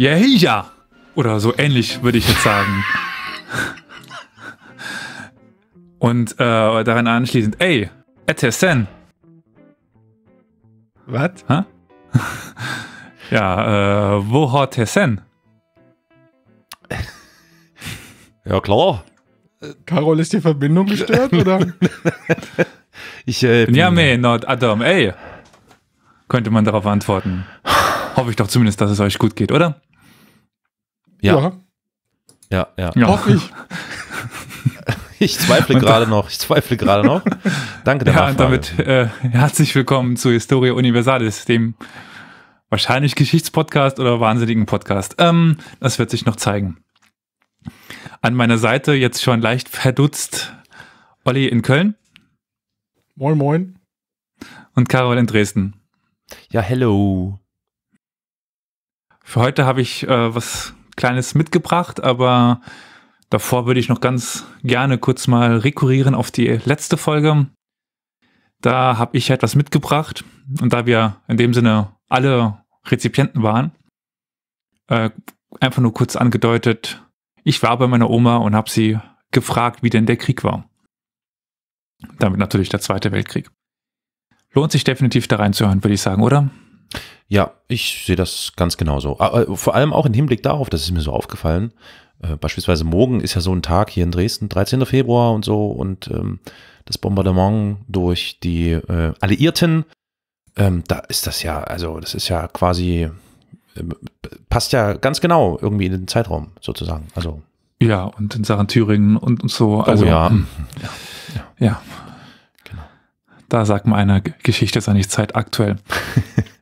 Yeah, ja. Oder so ähnlich, würde ich jetzt sagen. Und äh, daran anschließend, ey, Etesen. Was? Huh? ja, äh, wo hat Hessen? Ja, klar. Carol, ist die Verbindung gestört, oder? ich äh, ja mehr not Adam, ey. Könnte man darauf antworten. Hoffe ich doch zumindest, dass es euch gut geht, oder? Ja. Ja, ja. ja. Hoffe ich. ich zweifle gerade noch. Ich zweifle gerade noch. Danke der Ja, Nachfrage. damit äh, herzlich willkommen zu Historia Universalis, dem wahrscheinlich Geschichtspodcast oder wahnsinnigen Podcast. Ähm, das wird sich noch zeigen. An meiner Seite jetzt schon leicht verdutzt Olli in Köln. Moin, moin. Und Carol in Dresden. Ja, hello. Für heute habe ich äh, was Kleines mitgebracht, aber davor würde ich noch ganz gerne kurz mal rekurrieren auf die letzte Folge. Da habe ich etwas mitgebracht und da wir in dem Sinne alle Rezipienten waren, äh, einfach nur kurz angedeutet, ich war bei meiner Oma und habe sie gefragt, wie denn der Krieg war. Damit natürlich der Zweite Weltkrieg. Lohnt sich definitiv da reinzuhören, würde ich sagen, oder? Ja, ich sehe das ganz genauso. Aber ah, äh, vor allem auch im Hinblick darauf, das ist mir so aufgefallen, äh, beispielsweise morgen ist ja so ein Tag hier in Dresden, 13. Februar und so und ähm, das Bombardement durch die äh, Alliierten, ähm, da ist das ja, also das ist ja quasi, äh, passt ja ganz genau irgendwie in den Zeitraum sozusagen. Also ja, und in Sachen Thüringen und, und so. Oh also, oh ja. Hm. ja. ja. Genau. Da sagt man einer, Geschichte ist eigentlich zeitaktuell.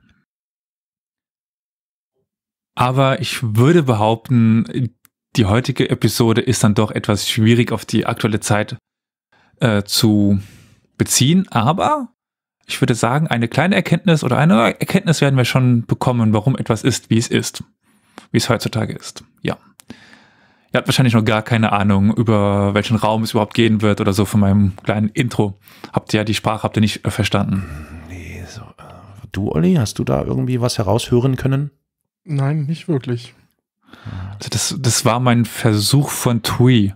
Aber ich würde behaupten, die heutige Episode ist dann doch etwas schwierig auf die aktuelle Zeit äh, zu beziehen. Aber ich würde sagen, eine kleine Erkenntnis oder eine Erkenntnis werden wir schon bekommen, warum etwas ist, wie es ist. Wie es heutzutage ist. Ja. Ihr habt wahrscheinlich noch gar keine Ahnung, über welchen Raum es überhaupt gehen wird oder so von meinem kleinen Intro. Habt ihr ja die Sprache, habt ihr nicht verstanden. Nee, so, äh, du, Olli, hast du da irgendwie was heraushören können? Nein, nicht wirklich. Also das, das war mein Versuch von Tui.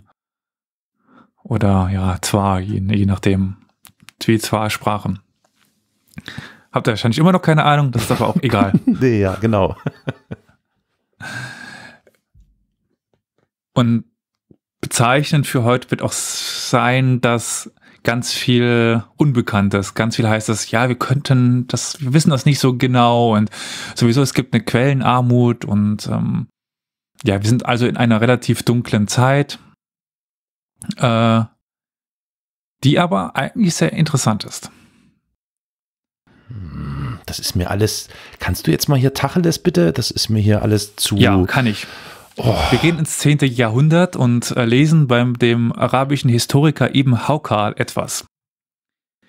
Oder ja, zwar, je, je nachdem. Tui, zwar Sprachen. Habt ihr wahrscheinlich immer noch keine Ahnung, das ist aber auch egal. nee, ja, genau. Und bezeichnend für heute wird auch sein, dass ganz viel Unbekanntes. Ganz viel heißt es, ja, wir könnten das, wir wissen das nicht so genau und sowieso, es gibt eine Quellenarmut und ähm, ja, wir sind also in einer relativ dunklen Zeit, äh, die aber eigentlich sehr interessant ist. Hm, das ist mir alles. Kannst du jetzt mal hier Tacheles bitte? Das ist mir hier alles zu. Ja, kann ich. Oh. Wir gehen ins 10. Jahrhundert und äh, lesen beim dem arabischen Historiker Ibn Haukal etwas.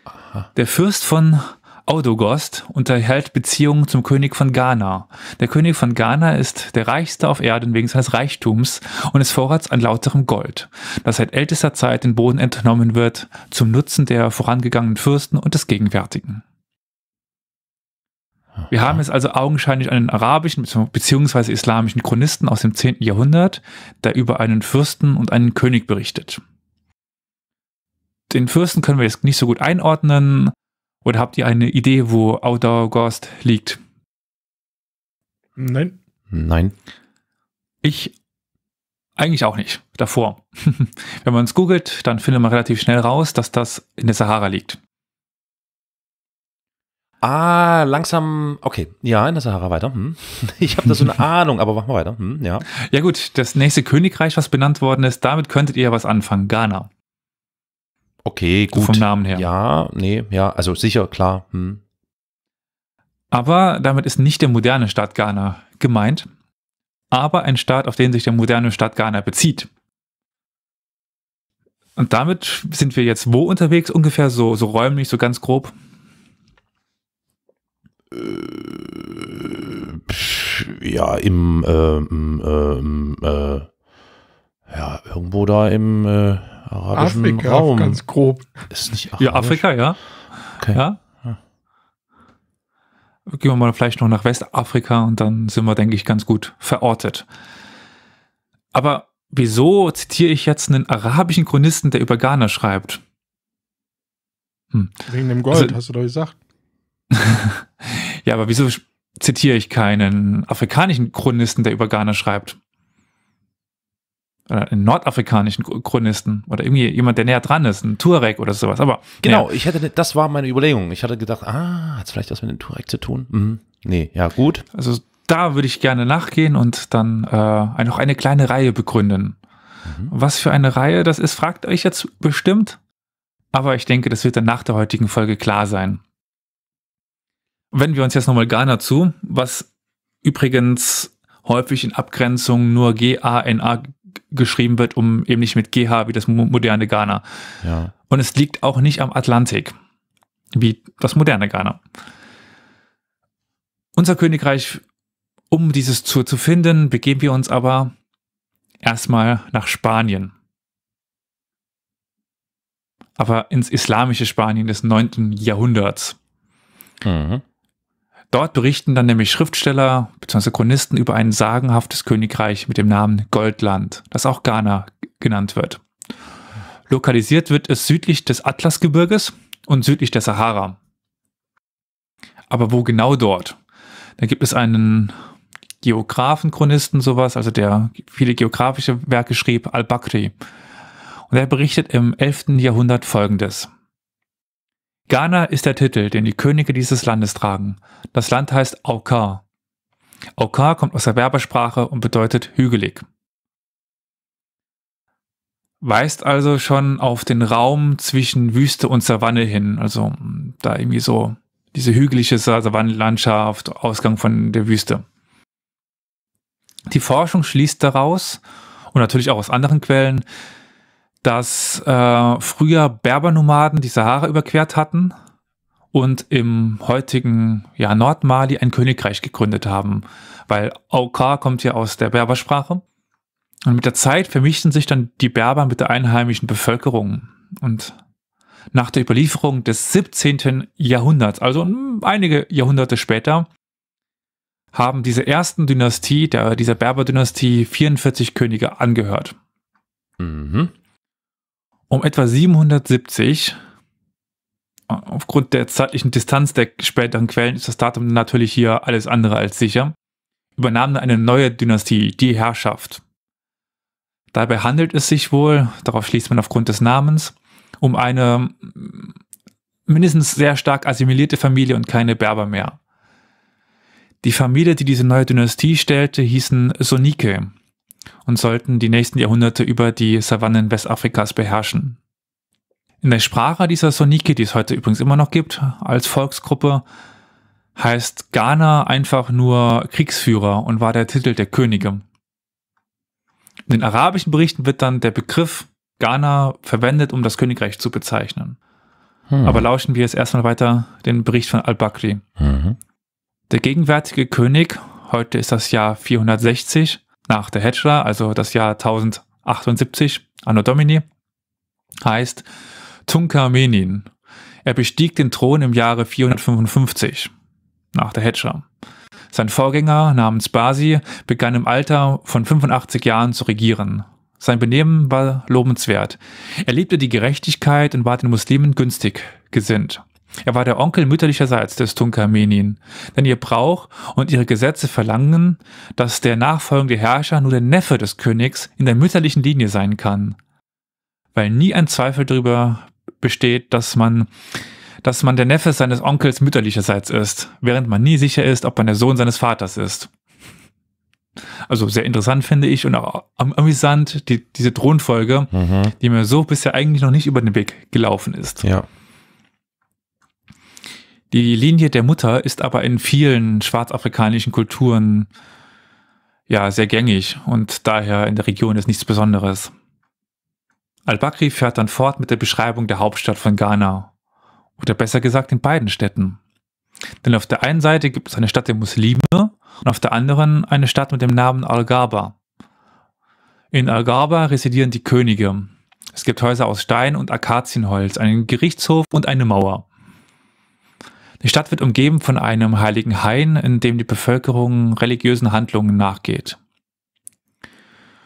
Aha. Der Fürst von Audogost unterhält Beziehungen zum König von Ghana. Der König von Ghana ist der reichste auf Erden wegen seines Reichtums und des Vorrats an lauterem Gold, das seit ältester Zeit den Boden entnommen wird, zum Nutzen der vorangegangenen Fürsten und des Gegenwärtigen. Wir haben jetzt also augenscheinlich einen arabischen bzw. islamischen Chronisten aus dem 10. Jahrhundert, der über einen Fürsten und einen König berichtet. Den Fürsten können wir jetzt nicht so gut einordnen. Oder habt ihr eine Idee, wo Autogost liegt? Nein. Nein. Ich eigentlich auch nicht. Davor. Wenn man es googelt, dann findet man relativ schnell raus, dass das in der Sahara liegt. Ah, langsam, okay. Ja, in der Sahara weiter. Hm. Ich habe da so eine Ahnung, aber machen wir weiter. Hm, ja. ja gut, das nächste Königreich, was benannt worden ist, damit könntet ihr ja was anfangen. Ghana. Okay, also gut. Vom Namen her. Ja, nee, ja, also sicher, klar. Hm. Aber damit ist nicht der moderne Staat Ghana gemeint, aber ein Staat, auf den sich der moderne Staat Ghana bezieht. Und damit sind wir jetzt wo unterwegs? Ungefähr so, so räumlich, so ganz grob. Äh, ja, im, äh, äh, äh, ja, irgendwo da im äh, arabischen Afrika, Raum. ganz grob. Ist nicht Afrika. Ja, Afrika, ja. Okay. ja. Hm. Gehen wir mal vielleicht noch nach Westafrika und dann sind wir, denke ich, ganz gut verortet. Aber wieso zitiere ich jetzt einen arabischen Chronisten, der über Ghana schreibt? Hm. Wegen dem Gold, also, hast du doch gesagt. ja, aber wieso zitiere ich keinen afrikanischen Chronisten, der über Ghana schreibt? Oder einen nordafrikanischen Chronisten oder irgendwie jemand, der näher dran ist, ein Tuareg oder sowas. Aber genau, ja. ich hätte, ne, das war meine Überlegung. Ich hatte gedacht, ah, hat es vielleicht was mit dem Tuareg zu tun? Mhm. Nee, ja gut. Also da würde ich gerne nachgehen und dann äh, noch eine kleine Reihe begründen. Mhm. Was für eine Reihe das ist, fragt euch jetzt bestimmt. Aber ich denke, das wird dann nach der heutigen Folge klar sein. Wenden wir uns jetzt nochmal Ghana zu, was übrigens häufig in Abgrenzung nur G-A-N-A geschrieben wird, um eben nicht mit GH wie das moderne Ghana. Ja. Und es liegt auch nicht am Atlantik, wie das moderne Ghana. Unser Königreich, um dieses zu, zu finden, begeben wir uns aber erstmal nach Spanien. Aber ins islamische Spanien des 9. Jahrhunderts. Mhm. Dort berichten dann nämlich Schriftsteller bzw. Chronisten über ein sagenhaftes Königreich mit dem Namen Goldland, das auch Ghana genannt wird. Lokalisiert wird es südlich des Atlasgebirges und südlich der Sahara. Aber wo genau dort? Da gibt es einen geographen sowas, also der viele geografische Werke schrieb, Al-Bakri. Und er berichtet im 11. Jahrhundert folgendes. Ghana ist der Titel, den die Könige dieses Landes tragen. Das Land heißt Aukar. Aukar kommt aus der Berbersprache und bedeutet hügelig. Weist also schon auf den Raum zwischen Wüste und Savanne hin, also da irgendwie so diese hügelige Savannenlandschaft, Ausgang von der Wüste. Die Forschung schließt daraus und natürlich auch aus anderen Quellen, dass äh, früher Berbernomaden die Sahara überquert hatten und im heutigen ja, Nordmali ein Königreich gegründet haben, weil Aukar kommt ja aus der Berbersprache. Und mit der Zeit vermischten sich dann die Berber mit der einheimischen Bevölkerung. Und nach der Überlieferung des 17. Jahrhunderts, also einige Jahrhunderte später, haben diese ersten Dynastie, der, dieser Berber-Dynastie, 44 Könige angehört. Mhm um etwa 770. Äh, aufgrund der zeitlichen Distanz der späteren Quellen ist das Datum natürlich hier alles andere als sicher. Übernahm eine neue Dynastie die Herrschaft. Dabei handelt es sich wohl, darauf schließt man aufgrund des Namens, um eine mm, mindestens sehr stark assimilierte Familie und keine Berber mehr. Die Familie, die diese neue Dynastie stellte, hießen Sonike und sollten die nächsten Jahrhunderte über die Savannen Westafrikas beherrschen. In der Sprache dieser Soniki, die es heute übrigens immer noch gibt, als Volksgruppe, heißt Ghana einfach nur Kriegsführer und war der Titel der Könige. In den arabischen Berichten wird dann der Begriff Ghana verwendet, um das Königreich zu bezeichnen. Hm. Aber lauschen wir jetzt erstmal weiter den Bericht von al-Bakri. Mhm. Der gegenwärtige König, heute ist das Jahr 460, nach der Hijra, also das Jahr 1078 Anno Domini, heißt Tunkarmenin. Er bestieg den Thron im Jahre 455 nach der Hijra. Sein Vorgänger namens Basi begann im Alter von 85 Jahren zu regieren. Sein Benehmen war lobenswert. Er liebte die Gerechtigkeit und war den Muslimen günstig gesinnt. Er war der Onkel mütterlicherseits des Tunkarmenin, denn ihr Brauch und ihre Gesetze verlangen, dass der nachfolgende Herrscher nur der Neffe des Königs in der mütterlichen Linie sein kann. Weil nie ein Zweifel darüber besteht, dass man, dass man der Neffe seines Onkels mütterlicherseits ist, während man nie sicher ist, ob man der Sohn seines Vaters ist. Also sehr interessant finde ich und auch am amüsant die, diese Thronfolge, mhm. die mir so bisher eigentlich noch nicht über den Weg gelaufen ist. Ja. Die Linie der Mutter ist aber in vielen schwarzafrikanischen Kulturen ja sehr gängig und daher in der Region ist nichts Besonderes. Al-Bakri fährt dann fort mit der Beschreibung der Hauptstadt von Ghana oder besser gesagt in beiden Städten. Denn auf der einen Seite gibt es eine Stadt der Muslime und auf der anderen eine Stadt mit dem Namen Al-Gaba. In Al-Gaba residieren die Könige. Es gibt Häuser aus Stein und Akazienholz, einen Gerichtshof und eine Mauer. Die Stadt wird umgeben von einem heiligen Hain, in dem die Bevölkerung religiösen Handlungen nachgeht.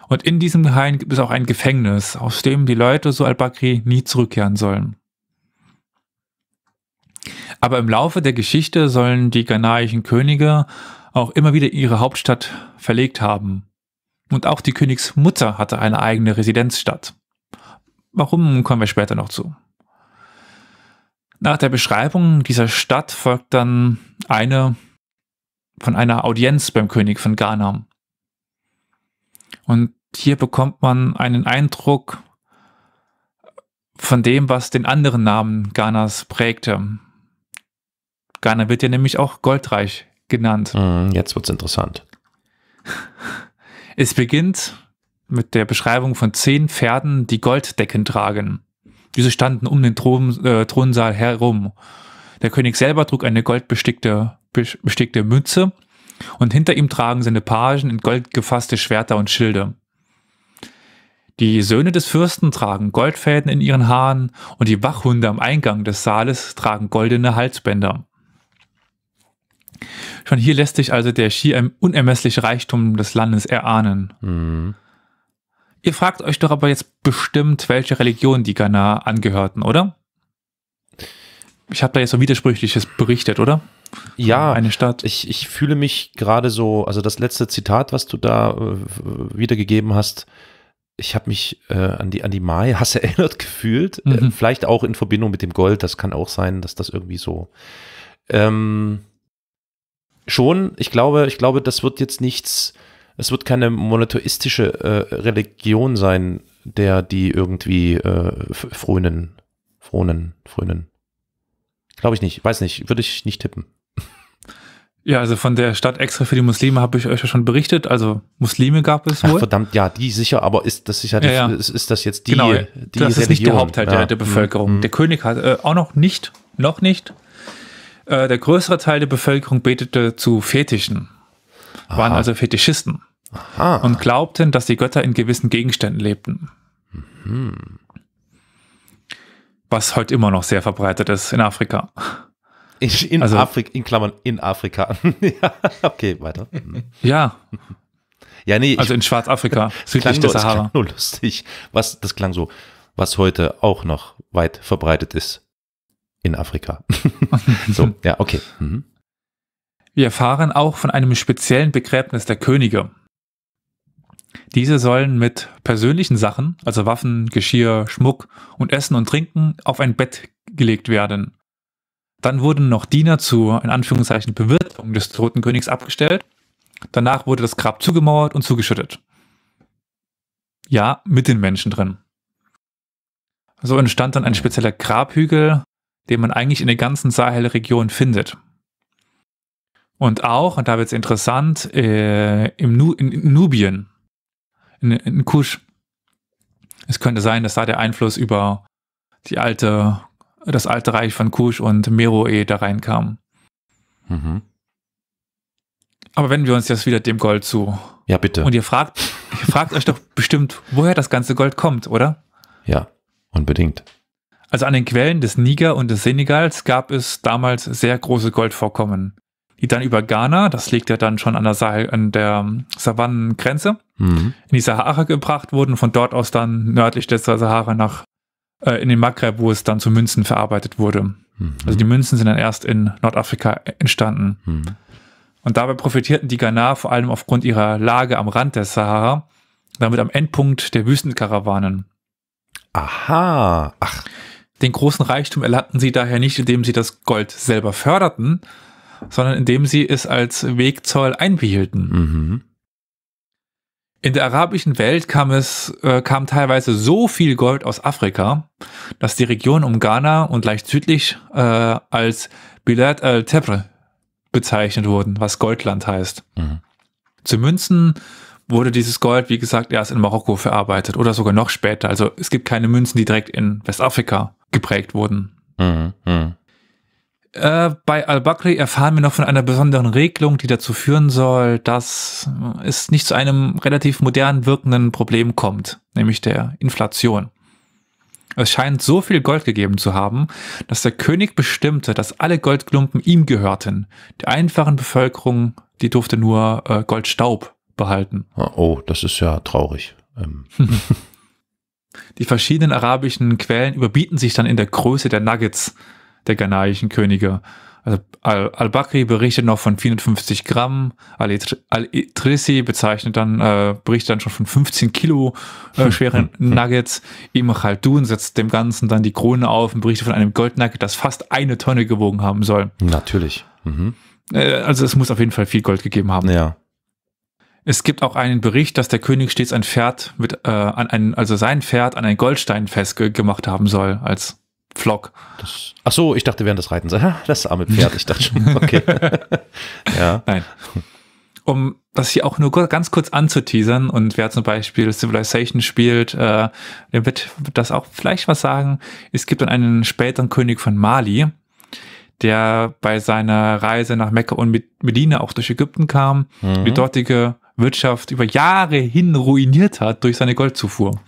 Und in diesem Hain gibt es auch ein Gefängnis, aus dem die Leute, so al-Bakri, nie zurückkehren sollen. Aber im Laufe der Geschichte sollen die ghanaischen Könige auch immer wieder ihre Hauptstadt verlegt haben. Und auch die Königsmutter hatte eine eigene Residenzstadt. Warum kommen wir später noch zu? Nach der Beschreibung dieser Stadt folgt dann eine von einer Audienz beim König von Ghana. Und hier bekommt man einen Eindruck von dem, was den anderen Namen Ghanas prägte. Ghana wird ja nämlich auch goldreich genannt. Mhm, jetzt wird es interessant. Es beginnt mit der Beschreibung von zehn Pferden, die Golddecken tragen. Diese standen um den Thron, äh, Thronsaal herum. Der König selber trug eine goldbestickte bestickte Mütze und hinter ihm tragen seine Pagen in Gold gefasste Schwerter und Schilde. Die Söhne des Fürsten tragen Goldfäden in ihren Haaren und die Wachhunde am Eingang des Saales tragen goldene Halsbänder. Schon hier lässt sich also der schier unermessliche Reichtum des Landes erahnen. Mhm. Ihr fragt euch doch aber jetzt bestimmt, welche Religion die Ghana angehörten, oder? Ich habe da jetzt so Widersprüchliches berichtet, oder? Ja, eine Stadt. Ich, ich fühle mich gerade so, also das letzte Zitat, was du da äh, wiedergegeben hast, ich habe mich äh, an die an die mai hasse erinnert gefühlt. Äh, mhm. Äh, vielleicht auch in Verbindung mit dem Gold, das kann auch sein, dass das irgendwie so. Ähm, schon, ich glaube, ich glaube, das wird jetzt nichts es wird keine monotheistische äh, Religion sein, der die irgendwie äh, frönen, frönen, frönen. Glaube ich nicht, weiß nicht, würde ich nicht tippen. Ja, also von der Stadt extra für die Muslime habe ich euch ja schon berichtet. Also Muslime gab es wohl. Ach, verdammt, ja, die sicher, aber ist das sicher, ja, ja. Ist, ist das jetzt die, genau, die Das ist Religion. nicht der Hauptteil ja. der, der, Bevölkerung. Mhm. Der König hat äh, auch noch nicht, noch nicht. Äh, der größere Teil der Bevölkerung betete zu Fetischen. Aha. waren also Fetischisten Aha. und glaubten, dass die Götter in gewissen Gegenständen lebten. Mhm. Was heute immer noch sehr verbreitet ist in Afrika. In, in also, Afrika, in Klammern, in Afrika. ja, okay, weiter. Mhm. Ja. Ja, nee. Also ich, in Schwarzafrika, südlich der Sahara. Das nur lustig. Was, das klang so, was heute auch noch weit verbreitet ist in Afrika. so, ja, okay. Mhm. Wir erfahren auch von einem speziellen Begräbnis der Könige. Diese sollen mit persönlichen Sachen, also Waffen, Geschirr, Schmuck und Essen und Trinken, auf ein Bett gelegt werden. Dann wurden noch Diener zur, in Anführungszeichen, Bewirtung des Toten Königs abgestellt. Danach wurde das Grab zugemauert und zugeschüttet. Ja, mit den Menschen drin. So entstand dann ein spezieller Grabhügel, den man eigentlich in der ganzen Sahelregion findet. Und auch, und da wird es interessant, äh, im nu in, Nubien, in, in Kusch. Es könnte sein, dass da der Einfluss über die alte, das alte Reich von Kusch und Meroe da reinkam. Mhm. Aber wenden wir uns jetzt wieder dem Gold zu. Ja, bitte. Und ihr fragt, ihr fragt euch doch bestimmt, woher das ganze Gold kommt, oder? Ja, unbedingt. Also an den Quellen des Niger und des Senegals gab es damals sehr große Goldvorkommen die dann über Ghana, das liegt ja dann schon an der, Sa an der Savannengrenze, mhm. in die Sahara gebracht wurden, von dort aus dann nördlich der Sahara nach äh, in den Maghreb, wo es dann zu Münzen verarbeitet wurde. Mhm. Also die Münzen sind dann erst in Nordafrika entstanden. Mhm. Und dabei profitierten die Ghana vor allem aufgrund ihrer Lage am Rand der Sahara, damit am Endpunkt der Wüstenkarawanen. Aha, ach. Den großen Reichtum erlangten sie daher nicht, indem sie das Gold selber förderten, sondern indem sie es als Wegzoll einbehielten. Mhm. In der arabischen Welt kam es äh, kam teilweise so viel Gold aus Afrika, dass die Region um Ghana und leicht südlich äh, als Bilad al-Tebre bezeichnet wurden, was Goldland heißt. Mhm. Zu Münzen wurde dieses Gold, wie gesagt, erst in Marokko verarbeitet oder sogar noch später. Also es gibt keine Münzen, die direkt in Westafrika geprägt wurden. Mhm. Mhm. Äh, bei Al-Bakri erfahren wir noch von einer besonderen Regelung, die dazu führen soll, dass es nicht zu einem relativ modern wirkenden Problem kommt, nämlich der Inflation. Es scheint so viel Gold gegeben zu haben, dass der König bestimmte, dass alle Goldklumpen ihm gehörten. Die einfachen Bevölkerung, die durfte nur äh, Goldstaub behalten. Ah, oh, das ist ja traurig. Ähm. die verschiedenen arabischen Quellen überbieten sich dann in der Größe der Nuggets, der ghanaischen Könige. Also Al-Bakri berichtet noch von 450 Gramm, Al-Idrisi bezeichnet dann, äh, berichtet dann schon von 15 Kilo äh, hm. schweren hm. Hm. Nuggets. Ibn Khaldun setzt dem Ganzen dann die Krone auf und berichtet von einem Goldnugget, das fast eine Tonne gewogen haben soll. Natürlich. Mhm. Äh, also es muss auf jeden Fall viel Gold gegeben haben. Ja. Es gibt auch einen Bericht, dass der König stets ein Pferd mit, äh, an einen, also sein Pferd an einen Goldstein festgemacht haben soll als Flock. Das, ach so, ich dachte während des Reitens, aha, das arme Pferd. Ich dachte schon, okay. ja. Nein. Um das hier auch nur ganz kurz anzuteasern und wer zum Beispiel Civilization spielt, äh, der wird das auch vielleicht was sagen. Es gibt dann einen späteren König von Mali, der bei seiner Reise nach Mekka und Medina auch durch Ägypten kam, mhm. die dortige Wirtschaft über Jahre hin ruiniert hat durch seine Goldzufuhr.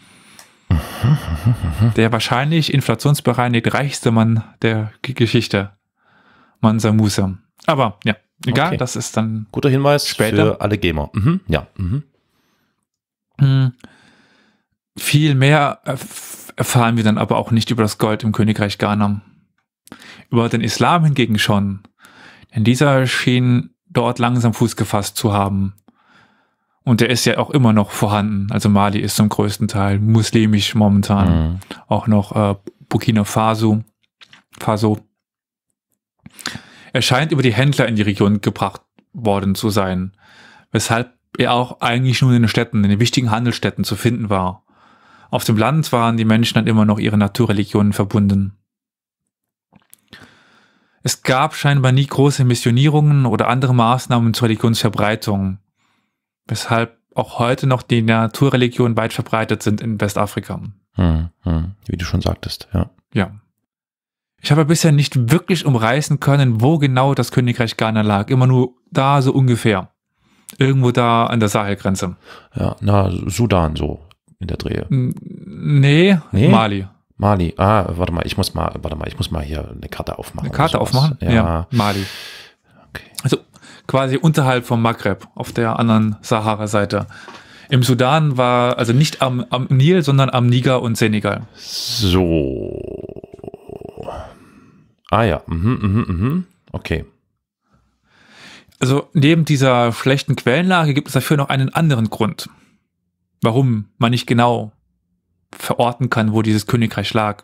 Der wahrscheinlich inflationsbereinigt reichste Mann der Geschichte. Mansa Musa. Aber ja, egal, okay. das ist dann. Guter Hinweis später. für alle Gamer. Mhm, ja. Mhm. Hm. Viel mehr erfahren wir dann aber auch nicht über das Gold im Königreich Ghanam. Über den Islam hingegen schon. Denn dieser schien dort langsam Fuß gefasst zu haben. Und der ist ja auch immer noch vorhanden. Also Mali ist zum größten Teil muslimisch momentan. Mhm. Auch noch äh, Burkina Faso. Faso. Er scheint über die Händler in die Region gebracht worden zu sein. Weshalb er auch eigentlich nur in den Städten, in den wichtigen Handelsstädten zu finden war. Auf dem Land waren die Menschen dann immer noch ihre Naturreligionen verbunden. Es gab scheinbar nie große Missionierungen oder andere Maßnahmen zur Religionsverbreitung weshalb auch heute noch die Naturreligionen weit verbreitet sind in Westafrika. Hm, hm, wie du schon sagtest, ja. Ja. Ich habe bisher nicht wirklich umreißen können, wo genau das Königreich Ghana lag. Immer nur da, so ungefähr. Irgendwo da an der Sahelgrenze. Ja, na, Sudan so in der Drehe. Nee, nee, Mali. Mali. Ah, warte mal, ich muss mal, warte mal, ich muss mal hier eine Karte aufmachen. Eine Karte aufmachen? Ja, ja Mali. Okay. Also quasi unterhalb vom Maghreb, auf der anderen Sahara-Seite. Im Sudan war, also nicht am, am Nil, sondern am Niger und Senegal. So. Ah ja, mhm, mhm, mhm. okay. Also neben dieser schlechten Quellenlage gibt es dafür noch einen anderen Grund, warum man nicht genau verorten kann, wo dieses Königreich lag.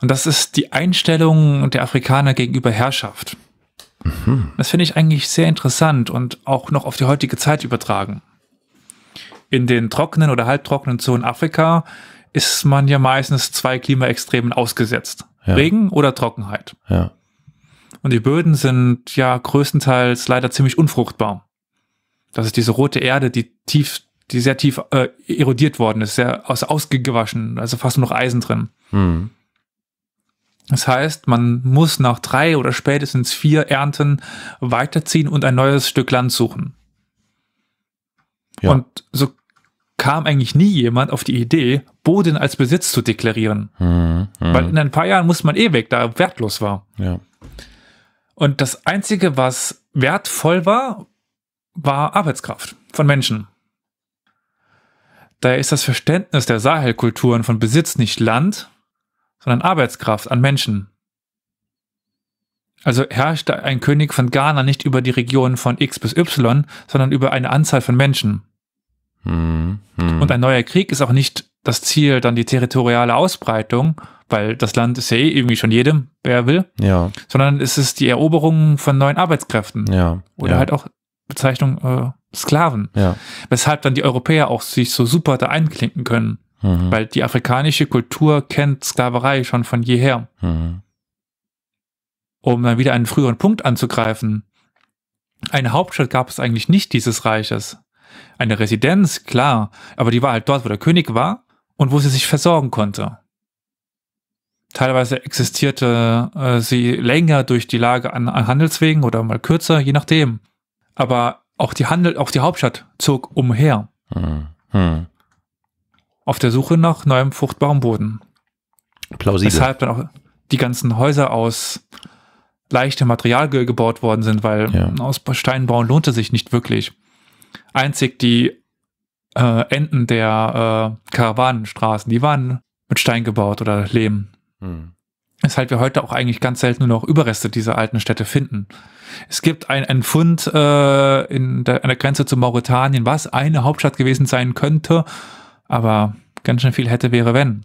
Und das ist die Einstellung der Afrikaner gegenüber Herrschaft. Mhm. Das finde ich eigentlich sehr interessant und auch noch auf die heutige Zeit übertragen. In den trockenen oder halbtrockenen Zonen Afrika ist man ja meistens zwei Klimaextremen ausgesetzt. Ja. Regen oder Trockenheit. Ja. Und die Böden sind ja größtenteils leider ziemlich unfruchtbar. Das ist diese rote Erde, die tief, die sehr tief äh, erodiert worden ist, sehr aus, ausgewaschen, also fast nur noch Eisen drin. Mhm. Das heißt, man muss nach drei oder spätestens vier Ernten weiterziehen und ein neues Stück Land suchen. Ja. Und so kam eigentlich nie jemand auf die Idee, Boden als Besitz zu deklarieren. Mhm, mh. Weil in ein paar Jahren muss man eh weg, da er wertlos war. Ja. Und das Einzige, was wertvoll war, war Arbeitskraft von Menschen. Daher ist das Verständnis der Sahelkulturen von Besitz nicht Land, sondern Arbeitskraft an Menschen. Also herrschte ein König von Ghana nicht über die Region von X bis Y, sondern über eine Anzahl von Menschen. Hm, hm. Und ein neuer Krieg ist auch nicht das Ziel, dann die territoriale Ausbreitung, weil das Land ist ja eh irgendwie schon jedem, wer will, ja. sondern es ist die Eroberung von neuen Arbeitskräften. Ja. Oder ja. halt auch Bezeichnung äh, Sklaven. Ja. Weshalb dann die Europäer auch sich so super da einklinken können. Mhm. Weil die afrikanische Kultur kennt Sklaverei schon von jeher. Mhm. Um dann wieder einen früheren Punkt anzugreifen. Eine Hauptstadt gab es eigentlich nicht dieses Reiches. Eine Residenz, klar, aber die war halt dort, wo der König war und wo sie sich versorgen konnte. Teilweise existierte äh, sie länger durch die Lage an, an, Handelswegen oder mal kürzer, je nachdem. Aber auch die Handel, auch die Hauptstadt zog umher. Mhm. mhm auf der Suche nach neuem fruchtbarem Boden. Plausibel. Weshalb dann auch die ganzen Häuser aus leichtem Material gebaut worden sind, weil ja. aus Stein bauen lohnte sich nicht wirklich. Einzig die äh, Enden der äh, Karawanenstraßen, die waren mit Stein gebaut oder Lehm. Hm. Weshalb wir heute auch eigentlich ganz selten nur noch Überreste dieser alten Städte finden. Es gibt einen Fund äh, in der, an der Grenze zu Mauretanien, was eine Hauptstadt gewesen sein könnte, aber ganz schön viel hätte wäre, wenn.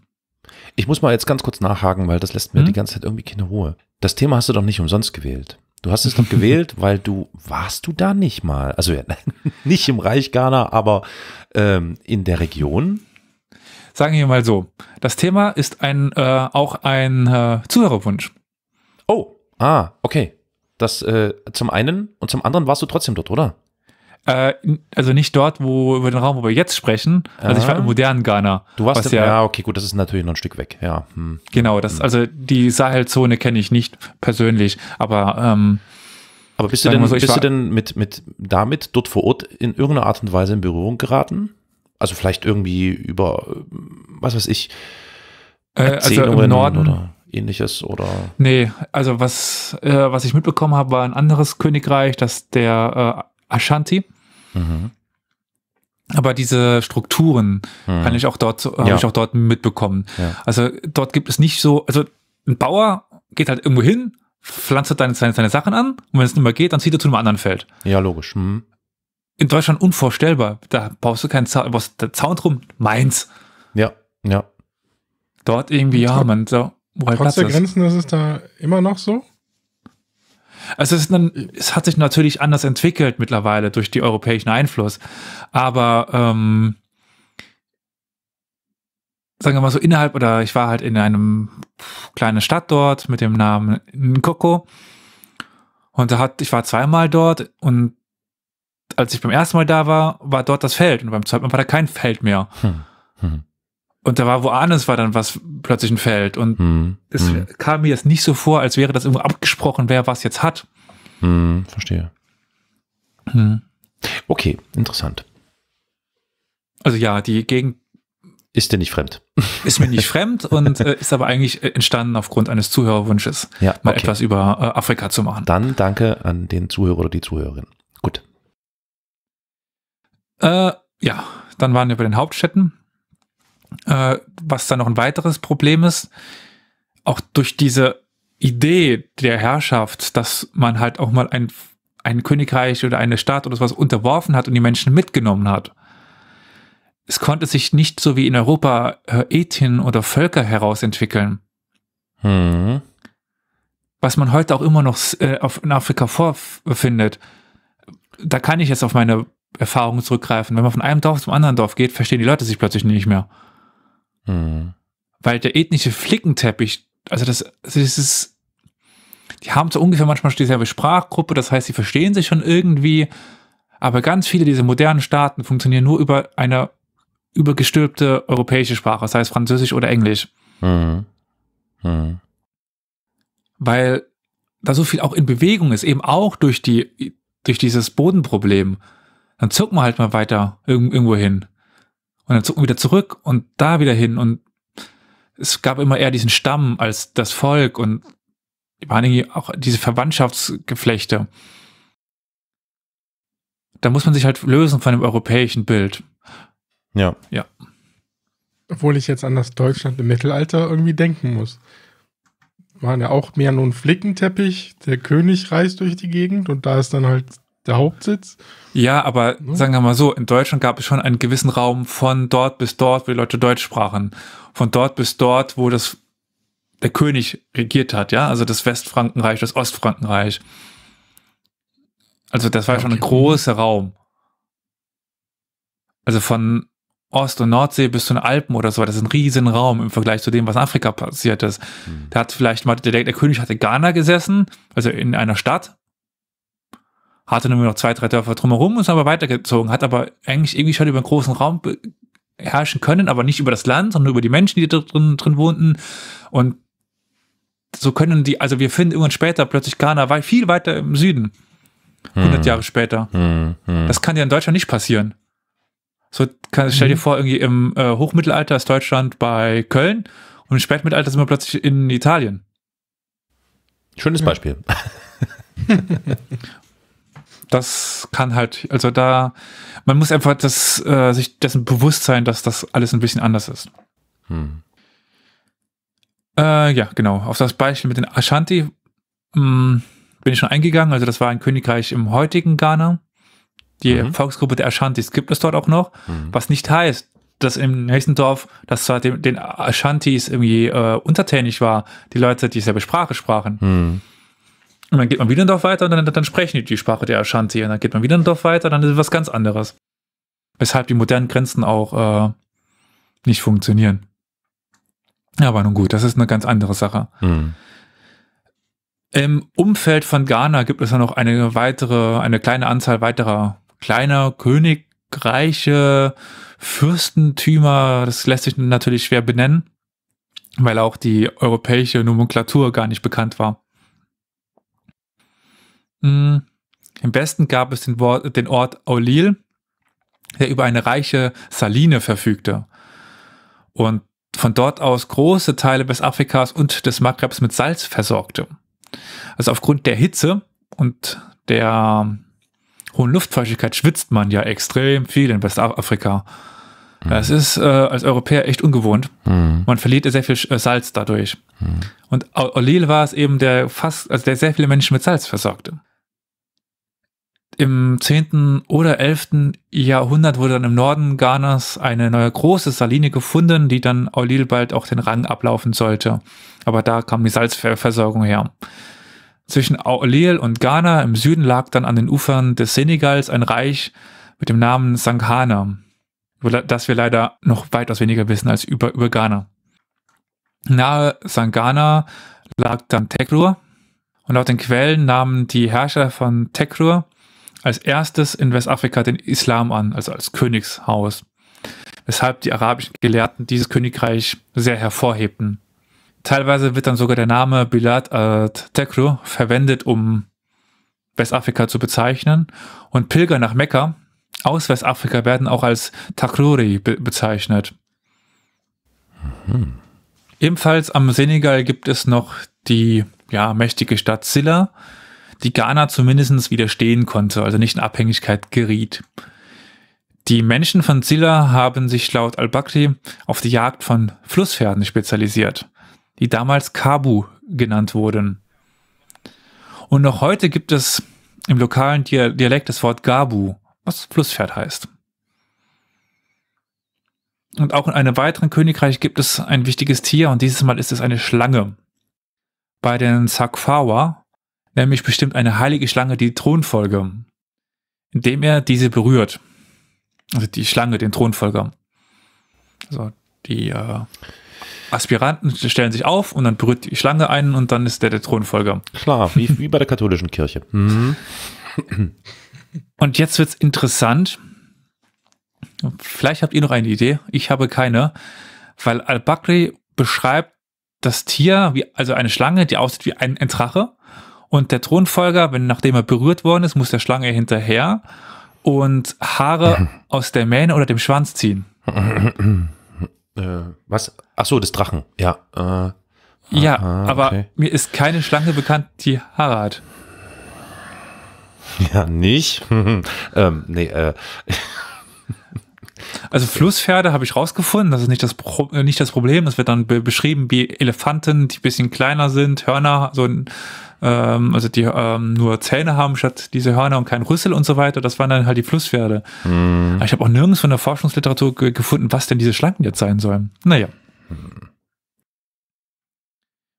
Ich muss mal jetzt ganz kurz nachhaken, weil das lässt mir hm? die ganze Zeit irgendwie keine Ruhe. Das Thema hast du doch nicht umsonst gewählt. Du hast es doch gewählt, weil du warst du da nicht mal. Also nicht im Reich Ghana, aber ähm, in der Region. Sagen wir mal so: Das Thema ist ein äh, auch ein äh, Zuhörerwunsch. Oh, ah, okay. Das äh, zum einen und zum anderen warst du trotzdem dort, oder? Äh, also nicht dort, wo über den Raum, wo wir jetzt sprechen. Also ich war im ah. modernen Ghana. Du warst was ja, ja, okay, gut, das ist natürlich noch ein Stück weg. Ja. Hm. Genau, das, hm. also die Sahelzone kenne ich nicht persönlich, aber ähm, aber bist du denn, so, bist du denn mit, mit damit dort vor Ort in irgendeiner Art und Weise in Berührung geraten? Also vielleicht irgendwie über, was weiß ich, Erzählungen also im Norden, oder ähnliches oder? Nee, also was, äh, was ich mitbekommen habe, war ein anderes Königreich, das der äh, Ashanti. Mhm. Aber diese Strukturen mhm. kann ich auch dort, äh, ja. habe ich auch dort mitbekommen. Ja. Also dort gibt es nicht so, also ein Bauer geht halt irgendwo hin, pflanzt seine, seine, seine Sachen an und wenn es nicht mehr geht, dann zieht er zu einem anderen Feld. Ja, logisch. Mhm. In Deutschland unvorstellbar. Da baust du keinen Zaun, baust der Zaun drum, meins. Ja, ja. Dort irgendwie, ja, man, so, halt Trotz der Grenzen ist es da immer noch so? Also es, ein, es, hat sich natürlich anders entwickelt mittlerweile durch die europäischen Einfluss. Aber ähm, sagen wir mal so innerhalb, oder ich war halt in einem kleinen Stadt dort mit dem Namen Nkoko. Und da hat, ich war zweimal dort und als ich beim ersten Mal da war, war dort das Feld und beim zweiten Mal war da kein Feld mehr. Hm. Hm. Und da war woanders war dann was plötzlich ein Feld. Und hm, es hm. kam mir jetzt nicht so vor, als wäre das irgendwo abgesprochen, wer was jetzt hat. Hm, verstehe. Hm. Okay, interessant. Also ja, die Gegend ist dir nicht fremd. Ist mir nicht fremd und äh, ist aber eigentlich äh, entstanden aufgrund eines Zuhörerwunsches, ja, okay. mal etwas über äh, Afrika zu machen. Dann danke an den Zuhörer oder die Zuhörerin. Gut. Äh, ja, dann waren wir bei den Hauptstädten äh, was dann noch ein weiteres Problem ist, auch durch diese Idee der Herrschaft, dass man halt auch mal ein, ein Königreich oder eine Stadt oder sowas unterworfen hat und die Menschen mitgenommen hat. Es konnte sich nicht so wie in Europa äh, Ethien oder Völker herausentwickeln. Hm. Was man heute auch immer noch äh, in Afrika vorfindet. Da kann ich jetzt auf meine Erfahrungen zurückgreifen. Wenn man von einem Dorf zum anderen Dorf geht, verstehen die Leute sich plötzlich nicht mehr. Mhm. Weil der ethnische Flickenteppich, also das, also das ist, die haben so ungefähr manchmal dieselbe Sprachgruppe, das heißt, sie verstehen sich schon irgendwie, aber ganz viele dieser modernen Staaten funktionieren nur über eine übergestülpte europäische Sprache, sei es Französisch oder Englisch. Mhm. Mhm. Weil da so viel auch in Bewegung ist, eben auch durch die, durch dieses Bodenproblem, dann zuckt man halt mal weiter irgendwo hin und dann zu, wieder zurück und da wieder hin und es gab immer eher diesen Stamm als das Volk und waren irgendwie auch diese Verwandtschaftsgeflechte. Da muss man sich halt lösen von dem europäischen Bild. Ja. Ja. Obwohl ich jetzt an das Deutschland im Mittelalter irgendwie denken muss. Waren ja auch mehr nur ein Flickenteppich. Der König reist durch die Gegend und da ist dann halt der Hauptsitz. Ja, aber ne? sagen wir mal so, in Deutschland gab es schon einen gewissen Raum von dort bis dort, wo die Leute Deutsch sprachen. Von dort bis dort, wo das der König regiert hat, ja, also das Westfrankenreich, das Ostfrankenreich. Also das war okay. schon ein großer Raum. Also von Ost- und Nordsee bis zu den Alpen oder so, das ist ein riesen Raum im Vergleich zu dem, was in Afrika passiert ist. Mhm. Da hat vielleicht mal der, der König hatte Ghana gesessen, also in einer Stadt, hatte nur noch zwei, drei Dörfer drumherum und ist aber weitergezogen, hat aber eigentlich irgendwie schon über einen großen Raum herrschen können, aber nicht über das Land, sondern über die Menschen, die da drin, drin wohnten. Und so können die, also wir finden irgendwann später plötzlich Ghana weil viel weiter im Süden. 100 hm. Jahre später. Hm, hm. Das kann ja in Deutschland nicht passieren. So, kann, mhm. stell dir vor, irgendwie im äh, Hochmittelalter ist Deutschland bei Köln und im Spätmittelalter sind wir plötzlich in Italien. Schönes Beispiel. Ja. das kann halt, also da, man muss einfach das, äh, sich dessen bewusst sein, dass das alles ein bisschen anders ist. Hm. Äh, ja, genau. Auf das Beispiel mit den Ashanti mh, hm, bin ich schon eingegangen. Also das war ein Königreich im heutigen Ghana. Die mhm. Volksgruppe der Ashantis gibt es dort auch noch, mhm. was nicht heißt, dass im nächsten Dorf, das zwar den Ashantis irgendwie äh, untertänig war, die Leute dieselbe Sprache sprachen. Mhm und dann geht man wieder ein Dorf weiter und dann, dann sprechen die die Sprache der Ashanti. Und dann geht man wieder ein Dorf weiter, dann ist was ganz anderes. Weshalb die modernen Grenzen auch äh, nicht funktionieren. Aber nun gut, das ist eine ganz andere Sache. Mhm. Im Umfeld von Ghana gibt es ja noch eine weitere, eine kleine Anzahl weiterer kleiner Königreiche, Fürstentümer. Das lässt sich natürlich schwer benennen, weil auch die europäische Nomenklatur gar nicht bekannt war. Mm, Im Westen gab es den, den Ort Aulil, der über eine reiche Saline verfügte und von dort aus große Teile Westafrikas und des Maghrebs mit Salz versorgte. Also aufgrund der Hitze und der hohen Luftfeuchtigkeit schwitzt man ja extrem viel in Westafrika. Mhm. Das ist äh, als Europäer echt ungewohnt. Mhm. Man verliert sehr viel äh, Salz dadurch. Mhm. Und Olil war es eben, der fast, also der sehr viele Menschen mit Salz versorgte. Im 10. oder 11. Jahrhundert wurde dann im Norden Ghanas eine neue große Saline gefunden, die dann Aulil bald auch den Rang ablaufen sollte. Aber da kam die Salzversorgung her. Zwischen Aulil und Ghana im Süden lag dann an den Ufern des Senegals ein Reich mit dem Namen Sankhana, das wir leider noch weitaus weniger wissen als über, über Ghana. Nahe Sangana lag dann Tekrur und laut den Quellen nahmen die Herrscher von Tekrur als erstes in Westafrika den Islam an, also als Königshaus, weshalb die arabischen Gelehrten dieses Königreich sehr hervorhebten. Teilweise wird dann sogar der Name Bilad al-Tekru verwendet, um Westafrika zu bezeichnen und Pilger nach Mekka aus Westafrika werden auch als Takruri be bezeichnet. Mhm. Ebenfalls am Senegal gibt es noch die ja, mächtige Stadt Silla, die Ghana zumindest widerstehen konnte, also nicht in Abhängigkeit geriet. Die Menschen von Zilla haben sich laut al-Bakri auf die Jagd von Flusspferden spezialisiert, die damals Kabu genannt wurden. Und noch heute gibt es im lokalen Dialekt das Wort Gabu, was Flusspferd heißt. Und auch in einem weiteren Königreich gibt es ein wichtiges Tier und dieses Mal ist es eine Schlange. Bei den Sakfawa nämlich bestimmt eine heilige Schlange die Thronfolge, indem er diese berührt. Also die Schlange, den Thronfolger. Also die äh, Aspiranten stellen sich auf und dann berührt die Schlange einen und dann ist der der Thronfolger. Klar, wie, wie bei der katholischen Kirche. Mhm. Und jetzt wird es interessant. Vielleicht habt ihr noch eine Idee. Ich habe keine, weil Al-Bakri beschreibt das Tier wie also eine Schlange, die aussieht wie ein, ein Drache und der Thronfolger, wenn nachdem er berührt worden ist, muss der Schlange hinterher und Haare mhm. aus der Mähne oder dem Schwanz ziehen. Äh, was? Ach so, das Drachen. Ja. Äh, ja, aha, aber okay. mir ist keine Schlange bekannt, die Haare hat. Ja, nicht? ähm, nee, äh. Also Flusspferde habe ich rausgefunden, das ist nicht das, Pro nicht das Problem. Das wird dann be beschrieben wie Elefanten, die ein bisschen kleiner sind, Hörner, so ein ähm, also die ähm, nur Zähne haben statt diese Hörner und kein Rüssel und so weiter. Das waren dann halt die Flusspferde. Mhm. ich habe auch nirgends von der Forschungsliteratur ge gefunden, was denn diese Schlangen jetzt sein sollen. Naja. Mhm.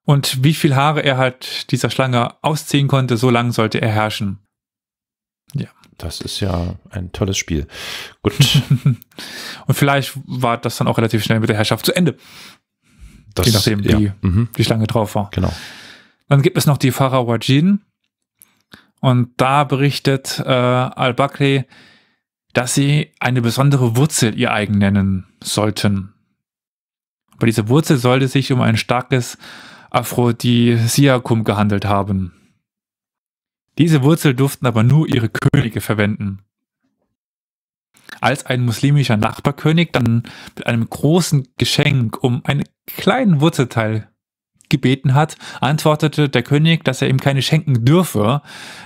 Und wie viel Haare er halt dieser Schlange ausziehen konnte, so lange sollte er herrschen. Ja. Das ist ja ein tolles Spiel. Gut. und vielleicht war das dann auch relativ schnell mit der Herrschaft zu Ende. Das, Je nachdem, ja. wie mhm. die Schlange drauf war. Genau. Dann gibt es noch die Pharaoh Jin. Und da berichtet äh, al-Bakri, dass sie eine besondere Wurzel ihr eigen nennen sollten. Aber diese Wurzel sollte sich um ein starkes Aphrodisiakum gehandelt haben. Diese Wurzel durften aber nur ihre Könige verwenden. Als ein muslimischer Nachbarkönig dann mit einem großen Geschenk um einen kleinen Wurzelteil gebeten hat, antwortete der König, dass er ihm keine schenken dürfe,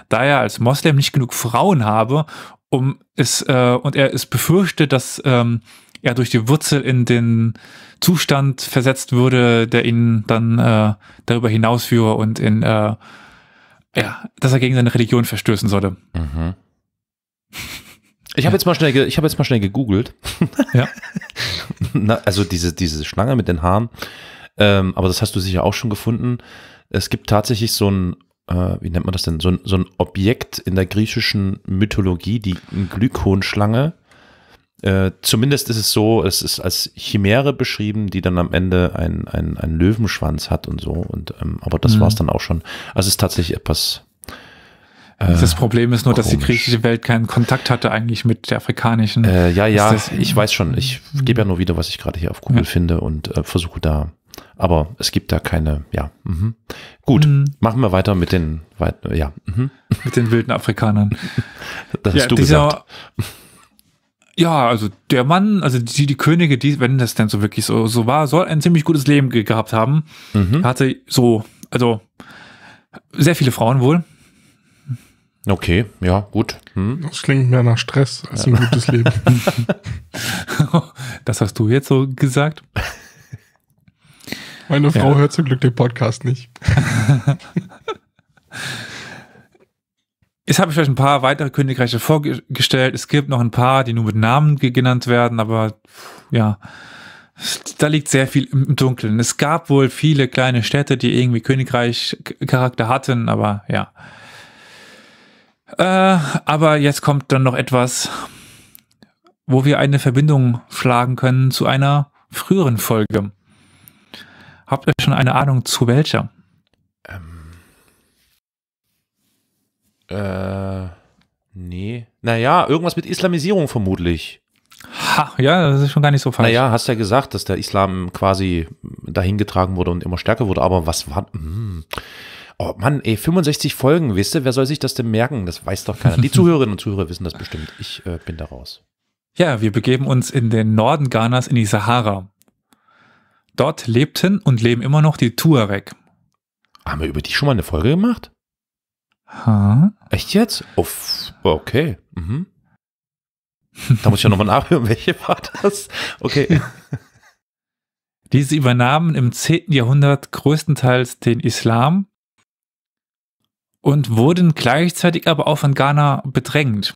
da er als Moslem nicht genug Frauen habe, um es äh, und er es befürchte, dass ähm, er durch die Wurzel in den Zustand versetzt würde, der ihn dann äh, darüber hinausführe und in äh, ja, dass er gegen seine Religion verstößen solle. Mhm. Ich habe ja. jetzt mal schnell, ich habe jetzt mal schnell gegoogelt. Ja. Na, also diese diese Schlange mit den Haaren ähm, aber das hast du sicher auch schon gefunden. Es gibt tatsächlich so ein, äh, wie nennt man das denn, so ein, so ein Objekt in der griechischen Mythologie, die Glykonschlange. Äh, zumindest ist es so, es ist als Chimäre beschrieben, die dann am Ende einen ein Löwenschwanz hat und so. Und, ähm, aber das mhm. war es dann auch schon. Also es ist tatsächlich etwas. Äh, das Problem ist nur, komisch. dass die griechische Welt keinen Kontakt hatte eigentlich mit der afrikanischen. Äh, ja, ja, ich weiß schon. Ich gebe ja nur wieder, was ich gerade hier auf Google ja. finde und äh, versuche da aber es gibt da keine, ja. Mhm. Gut, mhm. machen wir weiter mit den, ja. Mhm. Mit den wilden Afrikanern. Das ja, hast du gesagt. Ja, also der Mann, also die, die Könige, die, wenn das denn so wirklich so, so war, soll ein ziemlich gutes Leben ge gehabt haben. Mhm. Hatte so, also sehr viele Frauen wohl. Okay, ja, gut. Hm. Das klingt mehr nach Stress als ein gutes Leben. das hast du jetzt so gesagt. Meine Frau ja. hört zum Glück den Podcast nicht. Jetzt habe ich euch ein paar weitere Königreiche vorgestellt. Es gibt noch ein paar, die nur mit Namen genannt werden, aber ja, da liegt sehr viel im Dunkeln. Es gab wohl viele kleine Städte, die irgendwie Königreich-Charakter hatten, aber ja. Äh, aber jetzt kommt dann noch etwas, wo wir eine Verbindung schlagen können zu einer früheren Folge. Habt ihr schon eine Ahnung zu welcher? Ähm. Äh, nee. Naja, irgendwas mit Islamisierung vermutlich. Ha, ja, das ist schon gar nicht so falsch. Naja, hast ja gesagt, dass der Islam quasi dahingetragen wurde und immer stärker wurde, aber was war. Mh. Hm. Oh Mann, ey, 65 Folgen, wisst ihr, wer soll sich das denn merken? Das weiß doch keiner. Die Zuhörerinnen und Zuhörer wissen das bestimmt. Ich äh, bin da raus. Ja, wir begeben uns in den Norden Ghanas, in die Sahara. Dort lebten und leben immer noch die Tuareg. Haben wir über die schon mal eine Folge gemacht? Ha? Echt jetzt? Uff, okay. Mhm. Da muss ich ja nochmal nachhören, welche war das? Okay. Diese übernahmen im 10. Jahrhundert größtenteils den Islam und wurden gleichzeitig aber auch von Ghana bedrängt.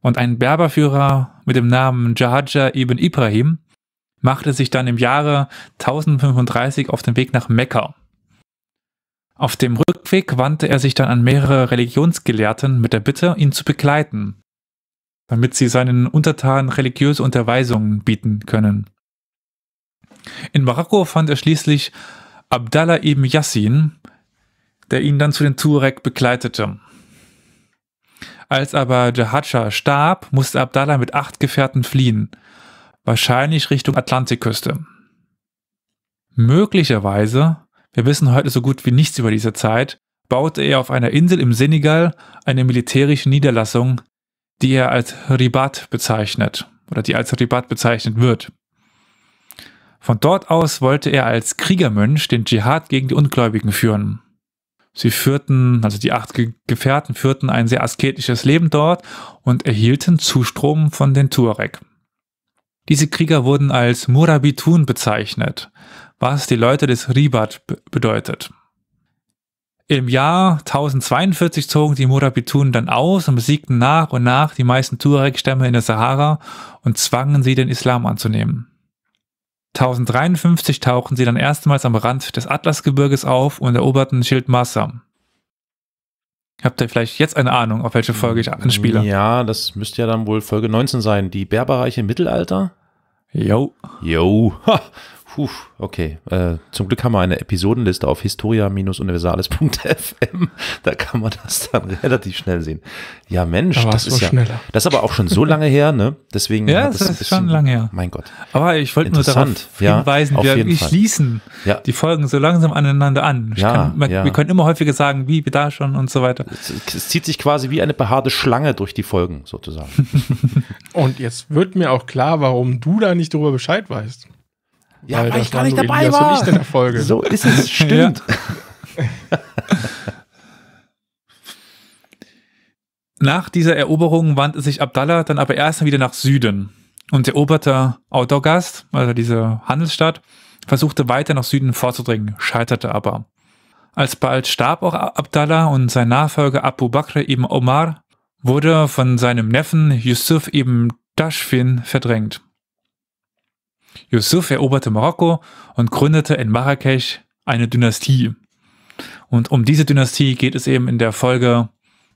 Und ein Berberführer mit dem Namen Jahaja ibn Ibrahim machte sich dann im Jahre 1035 auf den Weg nach Mekka. Auf dem Rückweg wandte er sich dann an mehrere Religionsgelehrten mit der Bitte, ihn zu begleiten, damit sie seinen Untertanen religiöse Unterweisungen bieten können. In Marokko fand er schließlich Abdallah ibn Yassin, der ihn dann zu den Turek begleitete. Als aber Jahadscha starb, musste Abdallah mit acht Gefährten fliehen wahrscheinlich Richtung Atlantikküste. Möglicherweise, wir wissen heute so gut wie nichts über diese Zeit, baute er auf einer Insel im Senegal eine militärische Niederlassung, die er als Ribat bezeichnet oder die als Ribat bezeichnet wird. Von dort aus wollte er als Kriegermönch den Dschihad gegen die Ungläubigen führen. Sie führten, also die acht Gefährten führten ein sehr asketisches Leben dort und erhielten Zustrom von den Tuareg. Diese Krieger wurden als Murabitun bezeichnet, was die Leute des Ribat bedeutet. Im Jahr 1042 zogen die Murabitun dann aus und besiegten nach und nach die meisten Tuareg-Stämme in der Sahara und zwangen sie, den Islam anzunehmen. 1053 tauchten sie dann erstmals am Rand des Atlasgebirges auf und eroberten Schild Massam. Habt ihr vielleicht jetzt eine Ahnung, auf welche Folge ich anspiele? Ja, das müsste ja dann wohl Folge 19 sein. Die Berbereiche Mittelalter? Jo. Jo. Ha, Puh, okay. Äh, zum Glück haben wir eine Episodenliste auf historia-universales.fm. Da kann man das dann relativ schnell sehen. Ja, Mensch, da das ist ja, schneller. das ist aber auch schon so lange her, ne? Deswegen. Ja, das, das ist bisschen, schon lange her. Mein Gott. Aber ich wollte nur darauf hinweisen, ja, wir, wir schließen ja. die Folgen so langsam aneinander an. Ja, kann, man, wir können immer häufiger sagen, wie, da schon und so weiter. Es, es zieht sich quasi wie eine behaarte Schlange durch die Folgen sozusagen. und jetzt wird mir auch klar, warum du da nicht darüber Bescheid weißt. Ja, weil, weil ich gar nicht dabei war. Und ich denn Folge. So ist es, stimmt. Ja. nach dieser Eroberung wandte sich Abdallah dann aber erst wieder nach Süden und eroberte Autogast, also diese Handelsstadt, versuchte weiter nach Süden vorzudringen, scheiterte aber. Alsbald starb auch Abdallah und sein Nachfolger Abu Bakr ibn Omar wurde von seinem Neffen Yusuf ibn Dashfin verdrängt. Yusuf eroberte Marokko und gründete in Marrakesch eine Dynastie. Und um diese Dynastie geht es eben in der Folge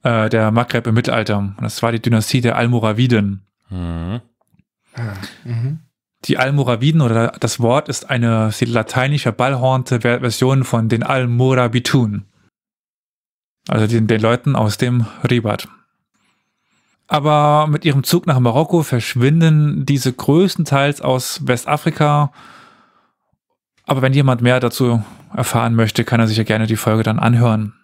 äh, der Maghreb im Mittelalter. Und das war die Dynastie der Almoraviden. Mhm. Ah, mhm. die Almoraviden oder das Wort ist eine lateinische ballhornte Version von den Almorabitun. Also den, den Leuten aus dem Ribat aber mit ihrem Zug nach Marokko verschwinden diese größtenteils aus Westafrika. Aber wenn jemand mehr dazu erfahren möchte, kann er sich ja gerne die Folge dann anhören.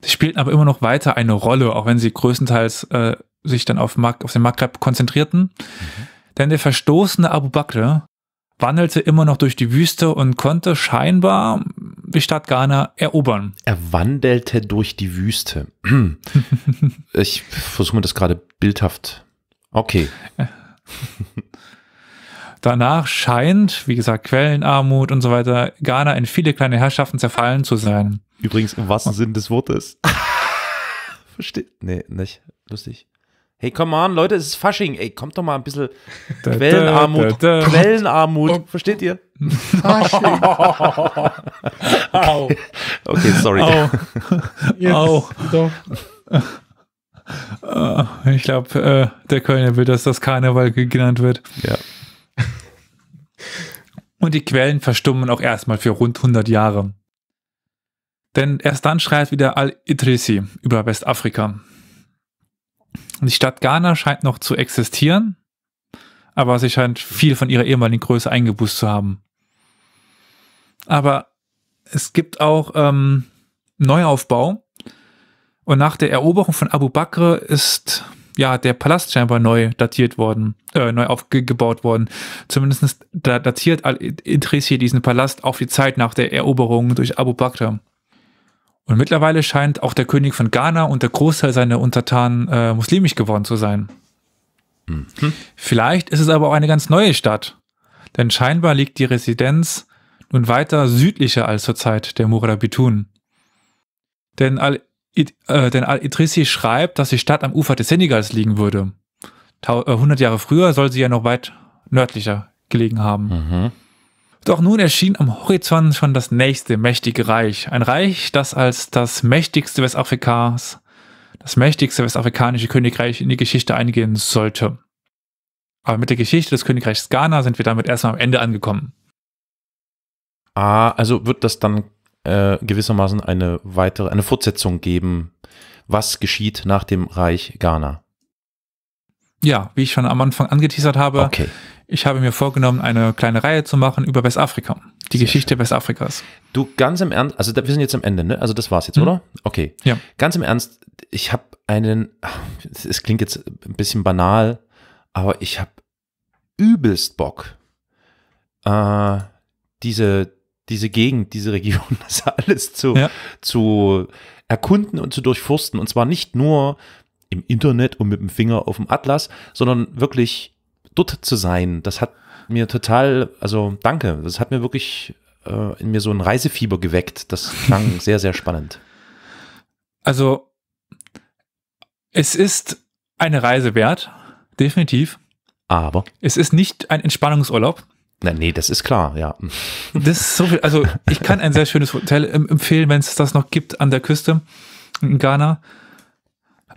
Sie spielten aber immer noch weiter eine Rolle, auch wenn sie größtenteils äh, sich dann auf, Mag auf den Maghreb konzentrierten. Mhm. Denn der verstoßene Abu Bakr wandelte immer noch durch die Wüste und konnte scheinbar die Stadt Ghana erobern. Er wandelte durch die Wüste. ich versuche mir das gerade bildhaft. Okay. Danach scheint, wie gesagt, Quellenarmut und so weiter, Ghana in viele kleine Herrschaften zerfallen zu sein. Übrigens im wahrsten oh. Sinn des Wortes. Versteht? Nee, nicht. Lustig. Hey, come on, Leute, es ist Fasching. Ey, kommt doch mal ein bisschen Quellenarmut. Quellenarmut. Oh. Versteht ihr? Fasching. Au. Okay, sorry. Au. Jetzt Au. Ah, ich glaube, äh, der Kölner will, dass das Karneval genannt wird. Ja. Und die Quellen verstummen auch erstmal für rund 100 Jahre. Denn erst dann schreit wieder Al-Idrisi über Westafrika. Die Stadt Ghana scheint noch zu existieren, aber sie scheint viel von ihrer ehemaligen Größe eingebußt zu haben. Aber es gibt auch ähm, Neuaufbau. Und nach der Eroberung von Abu Bakr ist ja der Palast scheinbar neu datiert worden, äh, neu aufgebaut worden. Zumindest da datiert Al-Idris hier diesen Palast auf die Zeit nach der Eroberung durch Abu Bakr. Und mittlerweile scheint auch der König von Ghana und der Großteil seiner Untertanen äh, muslimisch geworden zu sein. Hm. Vielleicht ist es aber auch eine ganz neue Stadt, denn scheinbar liegt die Residenz nun weiter südlicher als zur Zeit der Murabitun. Äh, denn Al-Idrissi äh, Al schreibt, dass die Stadt am Ufer des Senegals liegen würde. Ta 100 äh, Jahre früher soll sie ja noch weit nördlicher gelegen haben. Mhm. Doch nun erschien am Horizont schon das nächste mächtige Reich. Ein Reich, das als das mächtigste Westafrikas, das mächtigste westafrikanische Königreich in die Geschichte eingehen sollte. Aber mit der Geschichte des Königreichs Ghana sind wir damit erstmal am Ende angekommen. Ah, also wird das dann äh, gewissermaßen eine weitere, eine Fortsetzung geben. Was geschieht nach dem Reich Ghana? Ja, wie ich schon am Anfang angeteasert habe, okay ich habe mir vorgenommen, eine kleine Reihe zu machen über Westafrika, die Sehr Geschichte schön. Westafrikas. Du, ganz im Ernst, also wir sind jetzt am Ende, ne? Also das war's jetzt, mhm. oder? Okay. Ja. Ganz im Ernst, ich habe einen, es klingt jetzt ein bisschen banal, aber ich habe übelst Bock, äh, diese, diese Gegend, diese Region, das alles zu, ja. zu erkunden und zu durchforsten. Und zwar nicht nur im Internet und mit dem Finger auf dem Atlas, sondern wirklich dort zu sein, das hat mir total, also danke, das hat mir wirklich äh, in mir so ein Reisefieber geweckt. Das klang sehr, sehr spannend. Also es ist eine Reise wert, definitiv. Aber es ist nicht ein Entspannungsurlaub. Nein, nee, das ist klar, ja. Das ist so viel, also ich kann ein sehr schönes Hotel empfehlen, wenn es das noch gibt an der Küste in Ghana.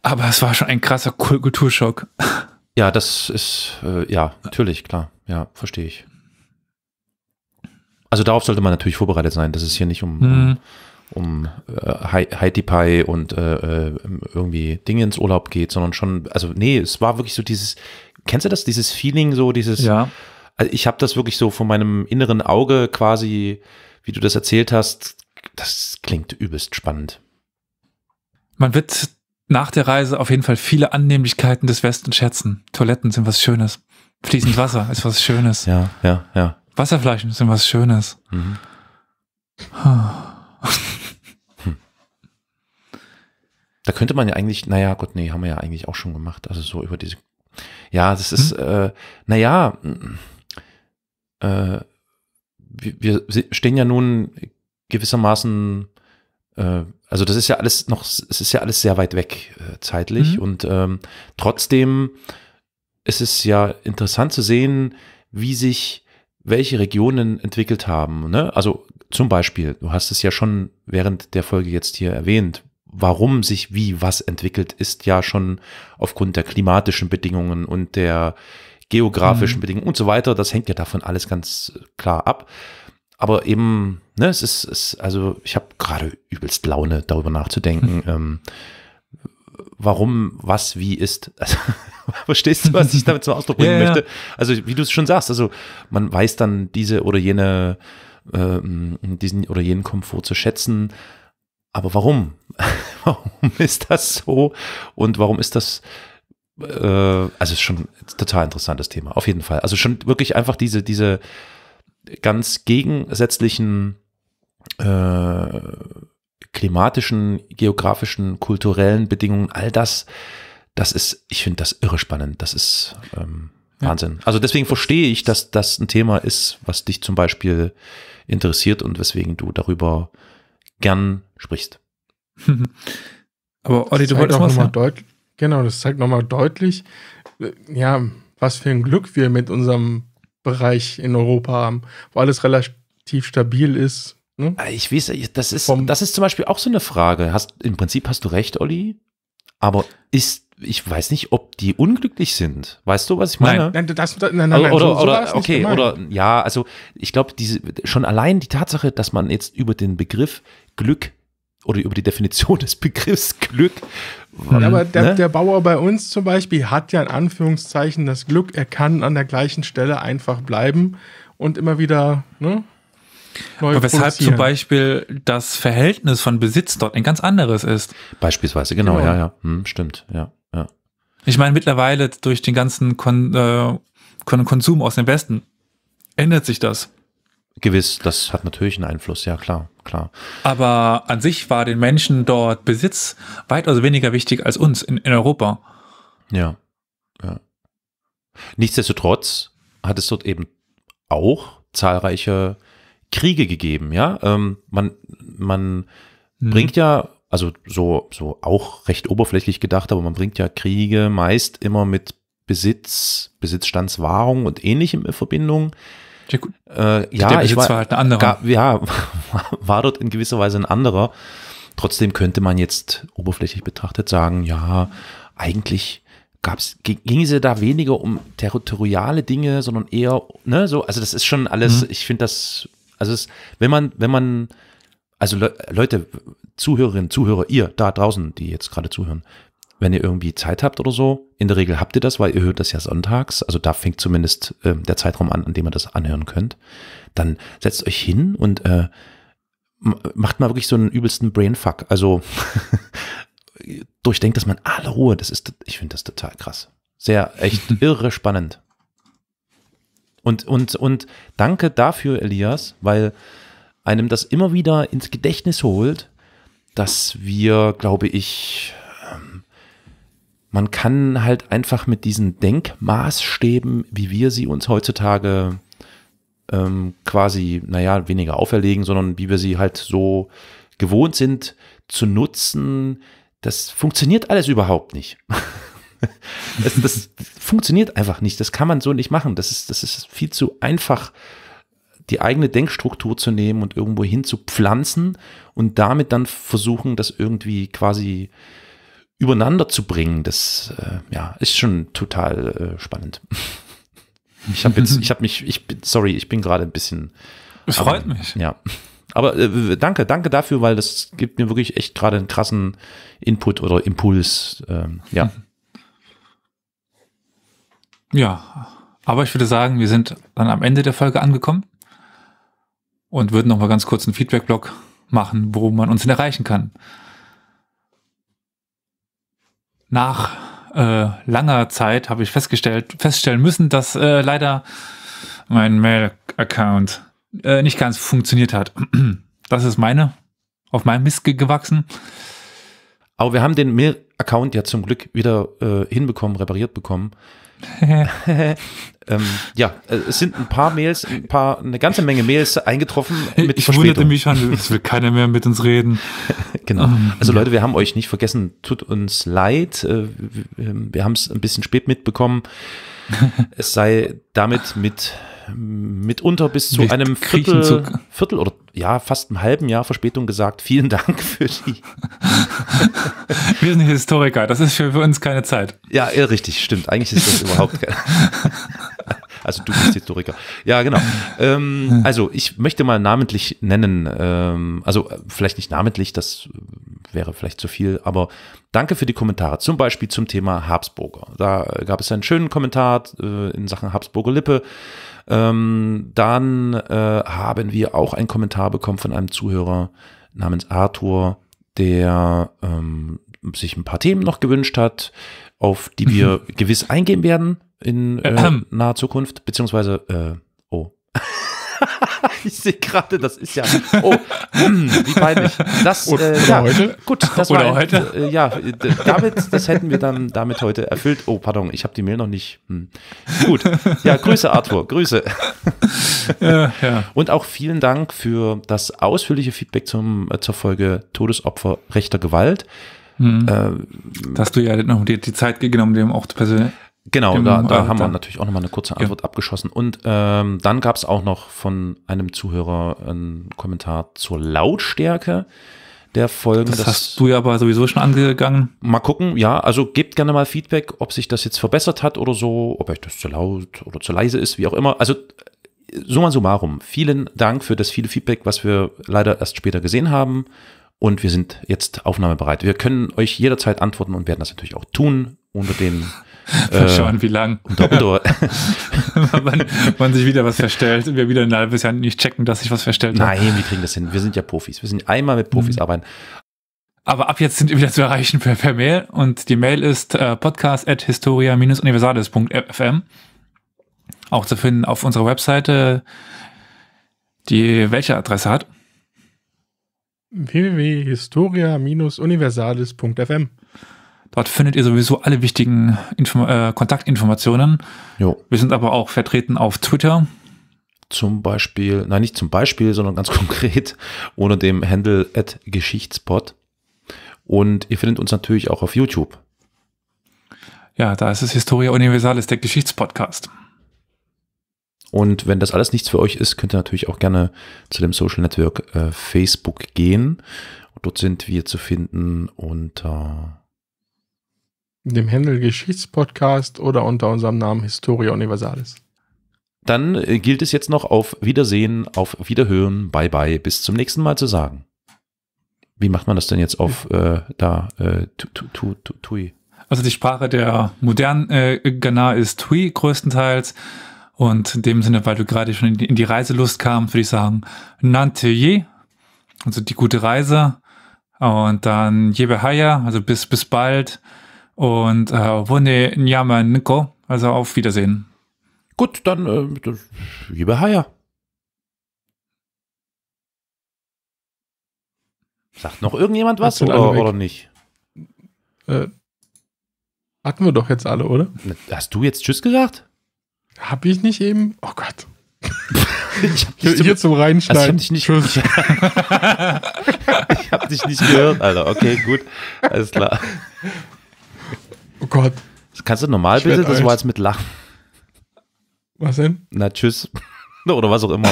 Aber es war schon ein krasser Kulturschock. Ja, das ist, äh, ja, natürlich, klar. Ja, verstehe ich. Also darauf sollte man natürlich vorbereitet sein, dass es hier nicht um, mhm. um, um äh, Heidi Pie und äh, äh, irgendwie Dinge ins Urlaub geht, sondern schon, also nee, es war wirklich so dieses, kennst du das, dieses Feeling, so dieses, ja. also ich habe das wirklich so von meinem inneren Auge quasi, wie du das erzählt hast, das klingt übelst spannend. Man wird nach der Reise auf jeden Fall viele Annehmlichkeiten des Westens schätzen. Toiletten sind was Schönes. Fließend Wasser ist was Schönes. Ja, ja, ja. Wasserflaschen sind was Schönes. Mhm. Da könnte man ja eigentlich, naja, Gott, nee, haben wir ja eigentlich auch schon gemacht. Also so über diese. Ja, das ist, hm? äh, naja, äh, wir, wir stehen ja nun gewissermaßen äh, also das ist ja alles noch, es ist ja alles sehr weit weg äh, zeitlich mhm. und ähm, trotzdem ist es ja interessant zu sehen, wie sich welche Regionen entwickelt haben. Ne? Also zum Beispiel, du hast es ja schon während der Folge jetzt hier erwähnt, warum sich wie was entwickelt, ist ja schon aufgrund der klimatischen Bedingungen und der geografischen mhm. Bedingungen und so weiter. Das hängt ja davon alles ganz äh, klar ab. Aber eben, ne, es ist, es, also ich habe gerade übelst Laune, darüber nachzudenken, hm. ähm, warum, was, wie ist. Also, verstehst du, was ich damit zum Ausdruck bringen ja, möchte? Also, wie du es schon sagst, also man weiß dann diese oder jene, äh, diesen oder jenen Komfort zu schätzen. Aber warum? warum ist das so? Und warum ist das äh, also es ist schon ein total interessantes Thema, auf jeden Fall. Also schon wirklich einfach diese, diese ganz gegensätzlichen äh, klimatischen, geografischen, kulturellen Bedingungen, all das, das ist, ich finde das irre spannend. Das ist ähm, Wahnsinn. Ja. Also deswegen verstehe ich, dass das ein Thema ist, was dich zum Beispiel interessiert und weswegen du darüber gern sprichst. Aber Olli, du wolltest auch nochmal deutlich, genau, das zeigt nochmal deutlich, äh, ja, was für ein Glück wir mit unserem Bereich in Europa haben, wo alles relativ stabil ist. Ne? Ah, ich weiß, das ist, das ist zum Beispiel auch so eine Frage. Hast, Im Prinzip hast du recht, Olli, aber ist ich weiß nicht, ob die unglücklich sind. Weißt du, was ich meine? Nein, nein, das, nein, nein, nein. Oder, so, oder so okay, oder ja, also ich glaube, schon allein die Tatsache, dass man jetzt über den Begriff Glück oder über die Definition des Begriffs Glück. Weil, aber der, ne? der, Bauer bei uns zum Beispiel hat ja in Anführungszeichen das Glück, er kann an der gleichen Stelle einfach bleiben und immer wieder ne, aber weshalb zum Beispiel das Verhältnis von Besitz dort ein ganz anderes ist. Beispielsweise, genau, genau. ja, ja, hm, stimmt, ja, ja. Ich meine, mittlerweile durch den ganzen Kon äh, Konsum aus dem Westen ändert sich das. Gewiss, das hat natürlich einen Einfluss, ja klar, klar. Aber an sich war den Menschen dort Besitz weitaus weniger wichtig als uns in, in Europa. Ja, ja. Nichtsdestotrotz hat es dort eben auch zahlreiche Kriege gegeben, ja. Ähm, man man mhm. bringt ja, also so, so auch recht oberflächlich gedacht, aber man bringt ja Kriege meist immer mit Besitz, Besitzstandswahrung und ähnlichem in Verbindung. Ja, Äh, der Besitz ich war, war halt ein anderer. Gab, ja, war dort in gewisser Weise ein anderer. Trotzdem könnte man jetzt oberflächlich betrachtet sagen, ja, eigentlich gab's, ging es da weniger um territoriale Dinge, sondern eher, ne, so, also das ist schon alles, mhm. ich finde das, also es, wenn man, wenn man, also Le Leute, Zuhörerinnen, Zuhörer, ihr da draußen, die jetzt gerade zuhören, wenn ihr irgendwie Zeit habt oder so. In der Regel habt ihr das, weil ihr hört das ja sonntags. Also da fängt zumindest äh, der Zeitraum an, an dem ihr das anhören könnt. Dann setzt euch hin und äh, macht mal wirklich so einen übelsten Brainfuck. Also durchdenkt das man alle Ruhe. Das ist, ich finde das total krass. Sehr, echt irre spannend. Und, und, und danke dafür, Elias, weil einem das immer wieder ins Gedächtnis holt, dass wir, glaube ich, man kann halt einfach mit diesen Denkmaßstäben, wie wir sie uns heutzutage ähm, quasi, naja, weniger auferlegen, sondern wie wir sie halt so gewohnt sind zu nutzen, das funktioniert alles überhaupt nicht. das, das funktioniert einfach nicht. Das kann man so nicht machen. Das ist, das ist viel zu einfach, die eigene Denkstruktur zu nehmen und irgendwo hin zu pflanzen und damit dann versuchen, das irgendwie quasi äh, übereinander zu bringen, das äh, ja, ist schon total äh, spannend. Ich habe jetzt, ich habe mich, ich bin, sorry, ich bin gerade ein bisschen. Es freut aber, mich. Ja. Aber äh, danke, danke dafür, weil das gibt mir wirklich echt gerade einen krassen Input oder Impuls. Ähm, ja. Ja, aber ich würde sagen, wir sind dann am Ende der Folge angekommen und würden noch mal ganz kurz einen Feedback-Blog machen, wo man uns denn erreichen kann nach äh, langer Zeit habe ich festgestellt, feststellen müssen, dass äh, leider mein Mail-Account äh, nicht ganz funktioniert hat. Das ist meine, auf meinem Mist gewachsen. Aber wir haben den Mail-Account ja zum Glück wieder äh, hinbekommen, repariert bekommen. ähm, ja, äh, es sind ein paar Mails, ein paar, eine ganze Menge Mails eingetroffen mit Ich Verspätung. wunderte mich an, es will keiner mehr mit uns reden. genau. Ähm, also Leute, wir haben euch nicht vergessen, tut uns leid. Äh, ähm, wir haben es ein bisschen spät mitbekommen. Es sei damit mit mitunter bis zu Mit einem Viertel, Viertel, oder ja, fast einem halben Jahr Verspätung gesagt, vielen Dank für die. Wir sind Historiker, das ist für uns keine Zeit. Ja, richtig, stimmt. Eigentlich ist das überhaupt keine. Also du bist Historiker. Ja, genau. Ähm, also ich möchte mal namentlich nennen, ähm, also vielleicht nicht namentlich, das wäre vielleicht zu viel, aber danke für die Kommentare, zum Beispiel zum Thema Habsburger. Da gab es einen schönen Kommentar äh, in Sachen Habsburger Lippe. Ähm, dann äh, haben wir auch einen Kommentar bekommen von einem Zuhörer namens Arthur, der ähm, sich ein paar Themen noch gewünscht hat, auf die wir mhm. gewiss eingehen werden in äh, naher Zukunft, beziehungsweise, äh, oh. ich sehe gerade, das ist ja. Oh, hm, wie peinlich. Das, oder, äh, oder ja, heute? Gut, das oder war, heute? Äh, ja, damit, das hätten wir dann damit heute erfüllt. Oh, pardon, ich habe die Mail noch nicht. Hm. Gut. Ja, Grüße, Arthur. Grüße. Ja, ja. Und auch vielen Dank für das ausführliche Feedback zum, äh, zur Folge Todesopfer rechter Gewalt. Hm. Äh, Hast du ja noch die, die Zeit genommen, dem auch persönlich Genau, da, da haben wir natürlich auch nochmal eine kurze Antwort ja. abgeschossen. Und ähm, dann gab es auch noch von einem Zuhörer einen Kommentar zur Lautstärke der Folgen. Das, das hast du ja aber sowieso schon angegangen. Mal gucken, ja. Also gebt gerne mal Feedback, ob sich das jetzt verbessert hat oder so, ob euch das zu laut oder zu leise ist, wie auch immer. Also summa summarum, vielen Dank für das viele Feedback, was wir leider erst später gesehen haben. Und wir sind jetzt aufnahmebereit. Wir können euch jederzeit antworten und werden das natürlich auch tun unter den Äh, Mal schauen, wie lang. Unter, man, man sich wieder was verstellt und wir wieder ein halbes Jahr nicht checken, dass sich was verstellt Nein, habe. Nein, wir kriegen das hin. Wir sind ja Profis. Wir sind einmal mit Profis mhm. arbeiten. Aber ab jetzt sind wir wieder zu erreichen per, per Mail und die Mail ist äh, podcast.historia-universales.fm. Auch zu finden auf unserer Webseite, die welche Adresse hat? www.historia-universales.fm Dort findet ihr sowieso alle wichtigen Info äh, Kontaktinformationen. Jo. Wir sind aber auch vertreten auf Twitter. Zum Beispiel, nein, nicht zum Beispiel, sondern ganz konkret unter dem Handle at Geschichtspot. Und ihr findet uns natürlich auch auf YouTube. Ja, da ist es Historia Universalis, der Geschichtspodcast. Und wenn das alles nichts für euch ist, könnt ihr natürlich auch gerne zu dem Social Network äh, Facebook gehen. dort sind wir zu finden unter dem Händel Geschichtspodcast oder unter unserem Namen Historia Universalis. Dann äh, gilt es jetzt noch auf Wiedersehen, auf Wiederhören, bye bye, bis zum nächsten Mal zu sagen. Wie macht man das denn jetzt auf äh, da äh, tu, tu, tu, Tui? Also die Sprache der modernen äh, Ghana ist Tui größtenteils. Und in dem Sinne, weil du gerade schon in die Reiselust kamst, würde ich sagen, Nante Nanteye, also die gute Reise. Und dann Jebe Jebehaya, also bis, bis bald. Und äh, Wunde Nyama Niko, also auf Wiedersehen. Gut, dann äh, liebe Haya. Sagt noch irgendjemand was oder, oder, nicht? Äh, hatten wir doch jetzt alle, oder? Hast du jetzt Tschüss gesagt? Hab ich nicht eben? Oh Gott. ich hab hier, zum, hier zum Reinschneiden. Also ich hab dich nicht, ich hab dich nicht gehört, Alter. Okay, gut. Alles klar. Oh Gott. Kannst du normal ich bitte? Das war jetzt mit Lachen. Was denn? Na, tschüss. Oder was auch immer.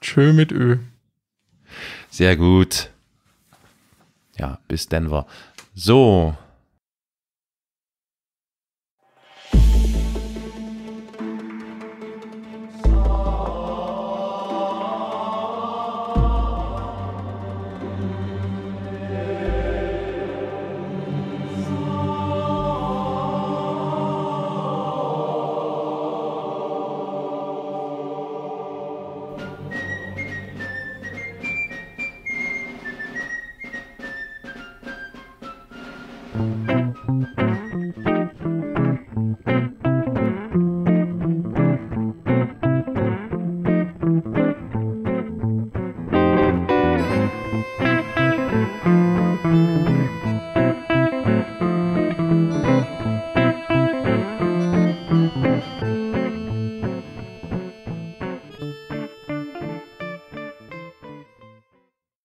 Tschö mit Ö. Sehr gut. Ja, bis Denver. So,